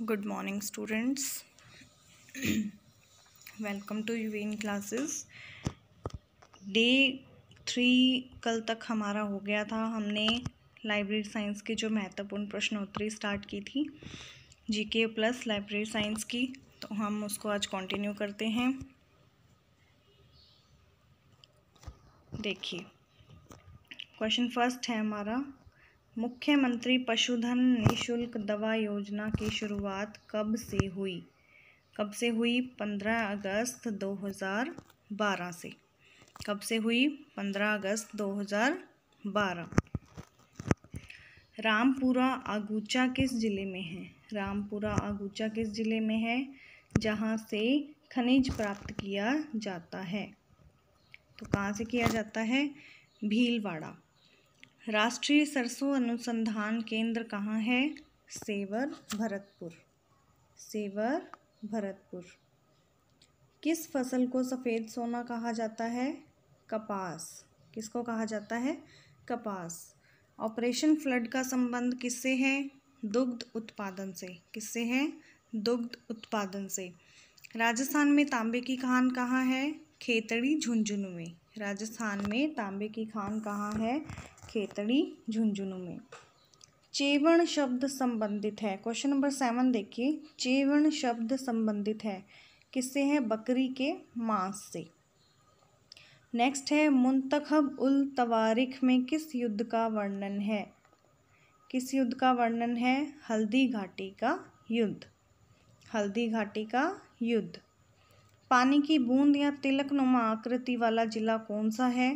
morning students welcome to you UVin classes day three कल तक हमारा हो गया था हमने लाइब्रेरी साइंस की जो महत्वपूर्ण प्रश्नोत्तरी स्टार्ट की थी जीके प्लस लाइब्रेरी साइंस की तो हम उसको आज कंटिन्यू करते हैं देखिए क्वेश्चन फर्स्ट है हमारा मुख्यमंत्री पशुधन निःशुल्क दवा योजना की शुरुआत कब से हुई कब से हुई पंद्रह अगस्त दो हज़ार बारह से कब से हुई पंद्रह अगस्त दो हज़ार बारह रामपुरा आगुचा किस ज़िले में है रामपुरा आगूचा किस ज़िले में है जहाँ से खनिज प्राप्त किया जाता है तो कहाँ से किया जाता है भीलवाड़ा राष्ट्रीय सरसों अनुसंधान केंद्र कहाँ है सेवर भरतपुर सेवर भरतपुर किस फसल को सफ़ेद सोना कहा जाता है कपास किसको कहा जाता है कपास ऑपरेशन फ्लड का संबंध किससे है दुग्ध उत्पादन से किससे है दुग्ध उत्पादन से राजस्थान में तांबे की खान कहाँ है खेतड़ी झुंझुनू में राजस्थान में तांबे की खान कहाँ है खेतड़ी झुंझुनू में चेवण शब्द संबंधित है क्वेश्चन नंबर सेवन देखिए चेवण शब्द संबंधित है किससे है बकरी के मांस से नेक्स्ट है मुंतखब उल तवारिख में किस युद्ध का वर्णन है किस युद्ध का वर्णन है हल्दी घाटी का युद्ध हल्दी घाटी का युद्ध पानी की बूंद या तिलक नुमा आकृति वाला जिला कौन सा है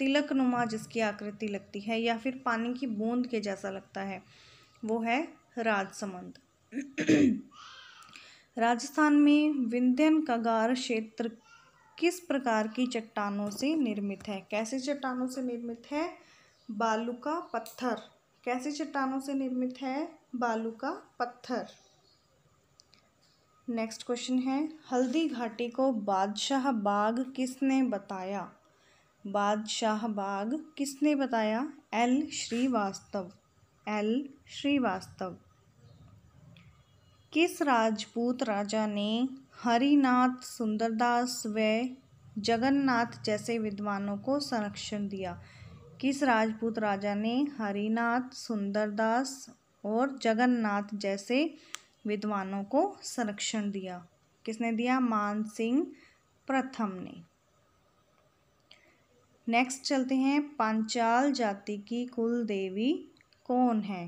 तिलक नुमा जिसकी आकृति लगती है या फिर पानी की बूंद के जैसा लगता है वो है राजसमंद राजस्थान में विंध्यन कगार क्षेत्र किस प्रकार की चट्टानों से निर्मित है कैसे चट्टानों से निर्मित है बालू का पत्थर कैसे चट्टानों से निर्मित है बालू का पत्थर नेक्स्ट क्वेश्चन है हल्दी घाटी को बादशाह बाग किसने बताया बादशाह बाग किसने बताया एल श्रीवास्तव एल श्रीवास्तव किस राजपूत राजा ने हरिनाथ सुंदरदास व जगन्नाथ जैसे विद्वानों को संरक्षण दिया किस राजपूत राजा ने हरिनाथ सुंदरदास और जगन्नाथ जैसे विद्वानों को संरक्षण दिया किसने दिया मान सिंह प्रथम ने नेक्स्ट चलते हैं पांचाल जाति की कुल देवी कौन है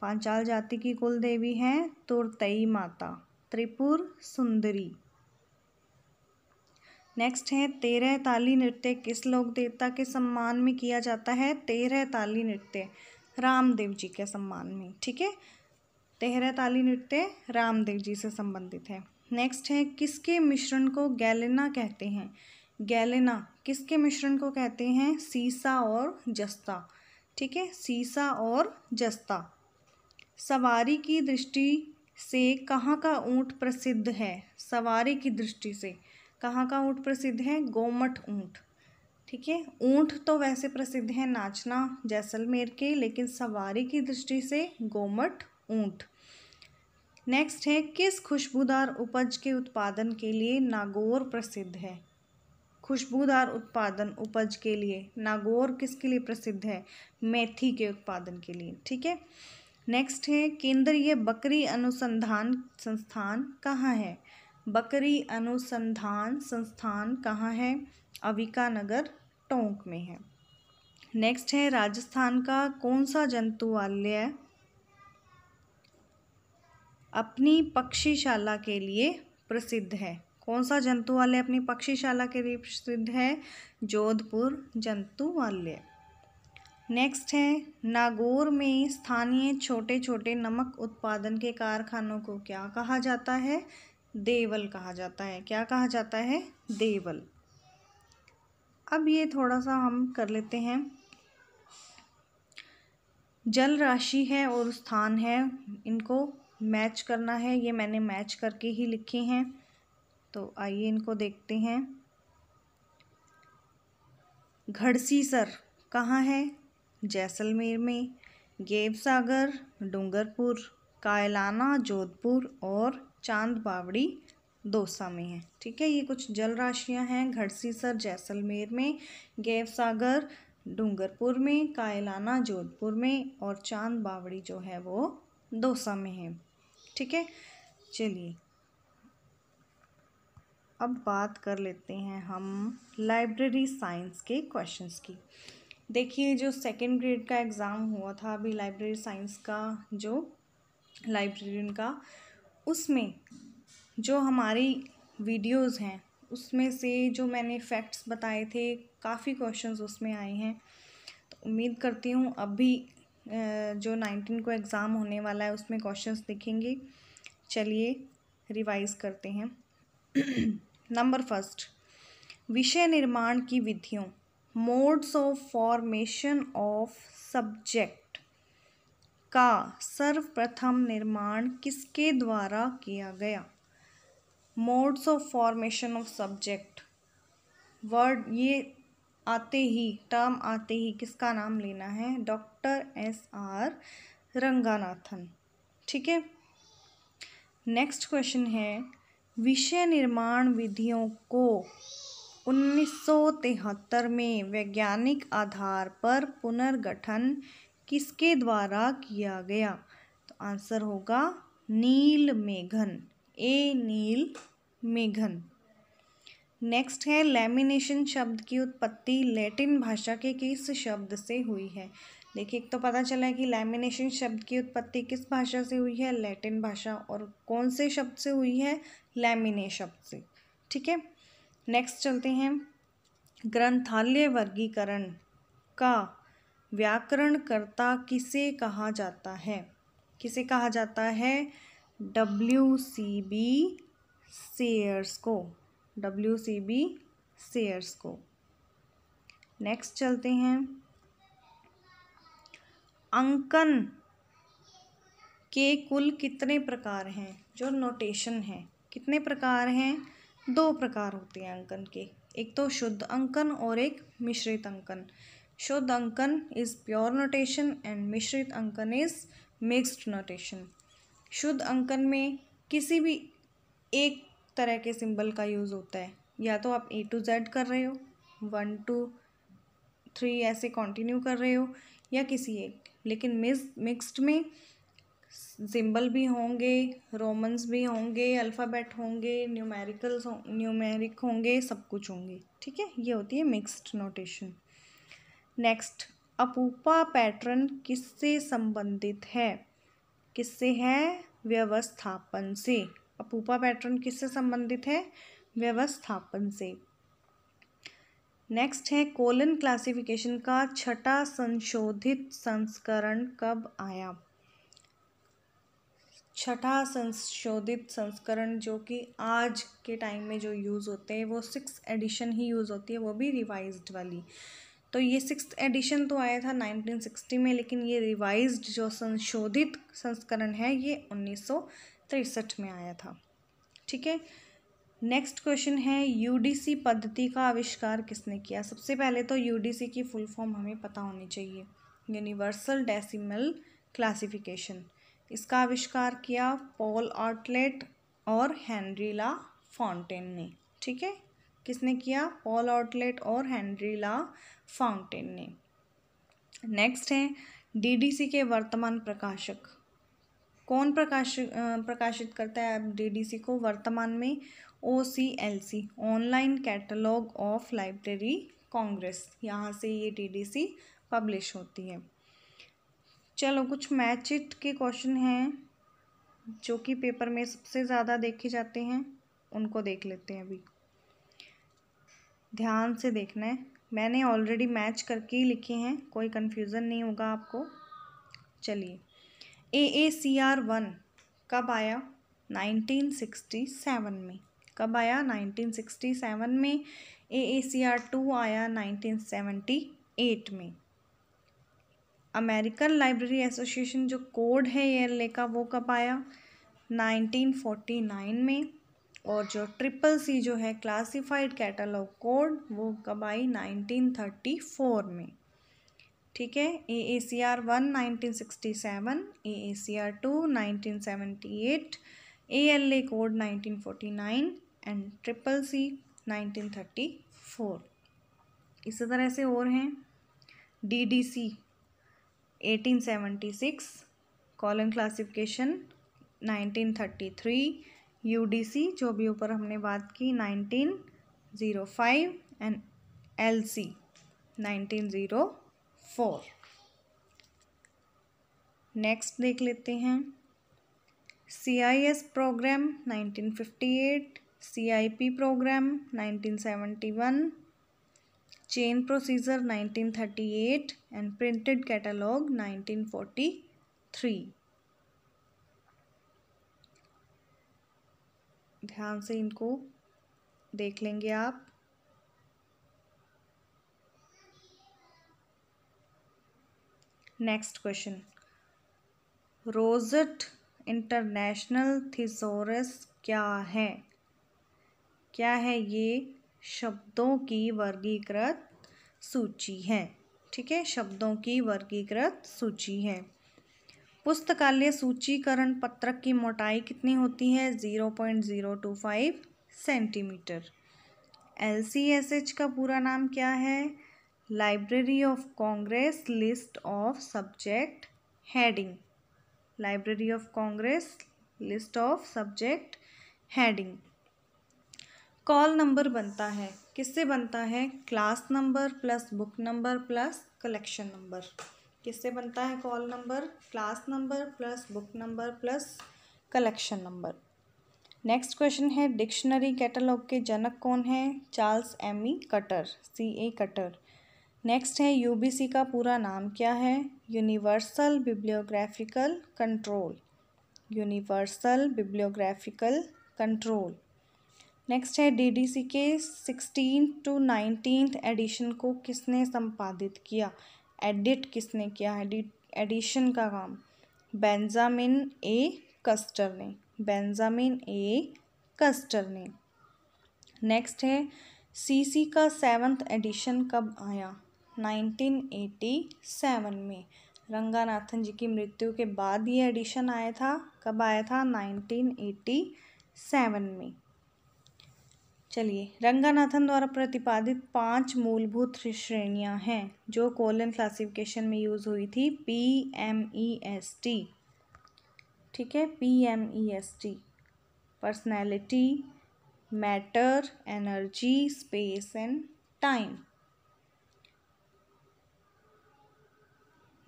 पांचाल जाति की कुल देवी है तुरतई माता त्रिपुर सुंदरी नेक्स्ट है तेरह ताली नृत्य किस लोक देवता के सम्मान में किया जाता है तेरह ताली नृत्य रामदेव जी के सम्मान में ठीक है तेरह ताली नृत्य रामदेव जी से संबंधित है नेक्स्ट है किसके मिश्रण को गैलेना कहते हैं गैलेना किसके मिश्रण को कहते हैं सीसा और जस्ता ठीक है सीसा और जस्ता सवारी की दृष्टि से कहाँ का ऊँट प्रसिद्ध है सवारी की दृष्टि से कहाँ का ऊँट प्रसिद्ध है गोमठ ऊँट ठीक है ऊँट तो वैसे प्रसिद्ध है नाचना जैसलमेर के लेकिन सवारी की दृष्टि से गोमठ ऊँट नेक्स्ट है किस खुशबूदार उपज के उत्पादन के लिए नागौर प्रसिद्ध है खुशबूदार उत्पादन उपज के लिए नागौर किसके लिए प्रसिद्ध है मेथी के उत्पादन के लिए ठीक है नेक्स्ट है केंद्रीय बकरी अनुसंधान संस्थान कहाँ है बकरी अनुसंधान संस्थान कहाँ है अविका नगर टोंक में है नेक्स्ट है राजस्थान का कौन सा जंतुवालय अपनी पक्षीशाला के लिए प्रसिद्ध है कौन सा जंतु वाले अपनी पक्षीशाला के लिए प्रसिद्ध है जोधपुर जंतु वाले नेक्स्ट है नागौर में स्थानीय छोटे छोटे नमक उत्पादन के कारखानों को क्या कहा जाता है देवल कहा जाता है क्या कहा जाता है देवल अब ये थोड़ा सा हम कर लेते हैं जल राशि है और स्थान है इनको मैच करना है ये मैंने मैच करके ही लिखे हैं तो आइए इनको देखते हैं घड़सी सर कहाँ है जैसलमेर में गेब सागर डूंगरपुर कायलाना जोधपुर और चांद बावड़ी दोसा में है ठीक है ये कुछ जल राशियाँ हैं घड़सी सर जैसलमेर में गेव सागर डूंगरपुर में कायलाना जोधपुर में और चांद बावड़ी जो है वो दोसा में है ठीक है चलिए अब बात कर लेते हैं हम लाइब्रेरी साइंस के क्वेश्चंस की देखिए जो सेकेंड ग्रेड का एग्ज़ाम हुआ था अभी लाइब्रेरी साइंस का जो लाइब्रेरियन का उसमें जो हमारी वीडियोस हैं उसमें से जो मैंने फैक्ट्स बताए थे काफ़ी क्वेश्चंस उसमें आए हैं तो उम्मीद करती हूँ अभी जो नाइनटीन को एग्ज़ाम होने वाला है उसमें क्वेश्चंस दिखेंगे चलिए रिवाइज़ करते हैं नंबर फर्स्ट विषय निर्माण की विधियों modes of formation of subject का सर्वप्रथम निर्माण किसके द्वारा किया गया modes of formation of subject word ये आते ही टर्म आते ही किसका नाम लेना है डॉक्टर एस आर रंगानाथन ठीक है नेक्स्ट क्वेश्चन है विषय निर्माण विधियों को 1973 में वैज्ञानिक आधार पर पुनर्गठन किसके द्वारा किया गया तो आंसर होगा नील मेघन ए नील मेघन नेक्स्ट है लेमिनेशन शब्द की उत्पत्ति लैटिन भाषा के किस शब्द से हुई है देखिए एक तो पता चला है कि लैमिनेशन शब्द की उत्पत्ति किस भाषा से हुई है लैटिन भाषा और कौन से शब्द से हुई है लैमिने शब्द से ठीक है नेक्स्ट चलते हैं ग्रंथालय वर्गीकरण का व्याकरणकर्ता किसे कहा जाता है किसे कहा जाता है डब्ल्यू सी बी सेयर्स को डब्ल्यू सी बी सेयर्स को नेक्स्ट चलते हैं अंकन के कुल कितने प्रकार हैं जो नोटेशन है कितने प्रकार हैं दो प्रकार होते हैं अंकन के एक तो शुद्ध अंकन और एक मिश्रित अंकन शुद्ध अंकन इज़ प्योर नोटेशन एंड मिश्रित अंकन इज़ मिक्स्ड नोटेशन शुद्ध अंकन में किसी भी एक तरह के सिंबल का यूज़ होता है या तो आप ए टू जेड कर रहे हो वन टू थ्री ऐसे कंटिन्यू कर रहे हो या किसी एक लेकिन मिस मिक्स्ड में सिंबल भी होंगे रोमन्स भी होंगे अल्फ़ाबेट होंगे न्यूमेरिकल्स हों न्यूमेरिक होंगे सब कुछ होंगे ठीक है ये होती है मिक्स्ड नोटेशन नेक्स्ट अपूपा पैटर्न किससे संबंधित है किससे है व्यवस्थापन से अपूपा पैटर्न किससे संबंधित है व्यवस्थापन से नेक्स्ट है कोलन क्लासिफिकेशन का छठा संशोधित संस्करण कब आया छठा संशोधित संस्करण जो कि आज के टाइम में जो यूज़ होते हैं वो सिक्स एडिशन ही यूज़ होती है वो भी रिवाइज्ड वाली तो ये सिक्स एडिशन तो आया था 1960 में लेकिन ये रिवाइज्ड जो संशोधित संस्करण है ये उन्नीस में आया था ठीक है नेक्स्ट क्वेश्चन है यूडीसी पद्धति का आविष्कार किसने किया सबसे पहले तो यूडीसी की फुल फॉर्म हमें पता होनी चाहिए यूनिवर्सल डेसिमल क्लासिफिकेशन इसका आविष्कार किया पॉल आउटलेट और हैंनरीला फाउंटेन ने ठीक है किसने किया पॉल आउटलेट और हेनरीला फाउंटेन ने नेक्स्ट है डीडीसी के वर्तमान प्रकाशक कौन प्रकाश प्रकाशित करता है डीडीसी को वर्तमान में O C L C online catalogue of library Congress यहाँ से ये टी डी सी पब्लिश होती है चलो कुछ मैच इट के क्वेश्चन हैं जो कि पेपर में सबसे ज़्यादा देखे जाते हैं उनको देख लेते हैं अभी ध्यान से देखना है मैंने ऑलरेडी मैच करके ही लिखे हैं कोई कन्फ्यूज़न नहीं होगा आपको चलिए ए ए सी आर वन कब आया नाइनटीन सिक्सटी सेवन में कब आया 1967 में ए ए सी आर टू आया 1978 में अमेरिकन लाइब्रेरी एसोसिएशन जो कोड है एल का वो कब आया 1949 में और जो ट्रिपल सी जो है क्लासिफाइड कैटलॉग कोड वो कब आई 1934 में ठीक है A A C R one nineteen sixty seven A A C R two nineteen seventy eight A L A code nineteen forty nine and triple C 1934 इसी तरह से और हैं D D C 1876 colon classification 1933 UDC जो भी ऊपर हमने बात की 1905 एंड एलसी 1904 नेक्स्ट देख लेते हैं C I S programme 1958 C I P programme nineteen seventy one chain procedure nineteen thirty eight and printed catalogue three ध्यान से इनको देख लेंगे आप next question Roget international thesaurus क्या है क्या है ये शब्दों की वर्गीकृत सूची है ठीक है शब्दों की वर्गीकृत सूची है पुस्तकालय सूचीकरण पत्रक की मोटाई कितनी होती है zero point zero two five centimetre L C S H का पूरा नाम क्या है library of Congress list of subject heading library of Congress list of subject heading call number बनता है किससे बनता है class number plus book number plus collection number किससे बनता है call number class number plus book number plus collection number next question है dictionary catalogue के जनक कौन है Charles M E Cutter C A Cutter next है यूबीसी का पूरा नाम क्या है universal bibliographical control universal bibliographical control next है डीडीसी के सिक्सटीन टू नाइनटीन एडिशन को किसने संपादित किया एडिट किसने किया है एडिशन का काम बेंजामिन ए कस्टर ने बेंजामिन ए कस्टर ने नेक्स्ट है सीसी का सेवन्थ एडिशन कब आया नाइनटीन एटी सेवन में रंगानाथन जी की मृत्यु के बाद ये एडिशन आया था कब आया था नाइनटीन सेवन में चलिए रंगानाथन द्वारा प्रतिपादित पांच मूलभूत श्रेणियां हैं जो कोलन क्लासिफिकेशन में यूज़ हुई थी P M E S T ठीक है P M E S T personality matter energy space and time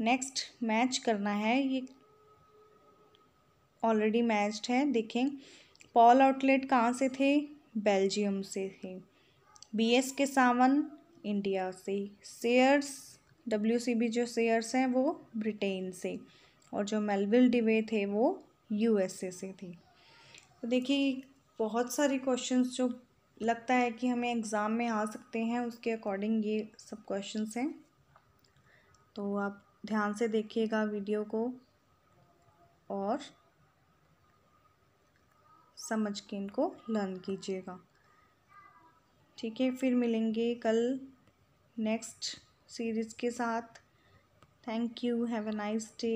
next match करना है ये ऑलरेडी मैच्ड है देखें पॉल आउटलेट कहाँ से थे बेल्जियम से थे बी एस के सावन इंडिया से शेयर्स डब्ल्यू सी बी जो शेयर्स हैं वो ब्रिटेन से और जो मेलविल डिवे थे वो यूएसए से थे तो देखिए बहुत सारे क्वेश्चंस जो लगता है कि हमें एग्ज़ाम में आ सकते हैं उसके अकॉर्डिंग ये सब क्वेश्चंस हैं तो आप ध्यान से देखिएगा वीडियो को और समझ के इनको लर्न कीजिएगा ठीक है फिर मिलेंगे कल नेक्स्ट सीरीज़ के साथ thank you have a nice day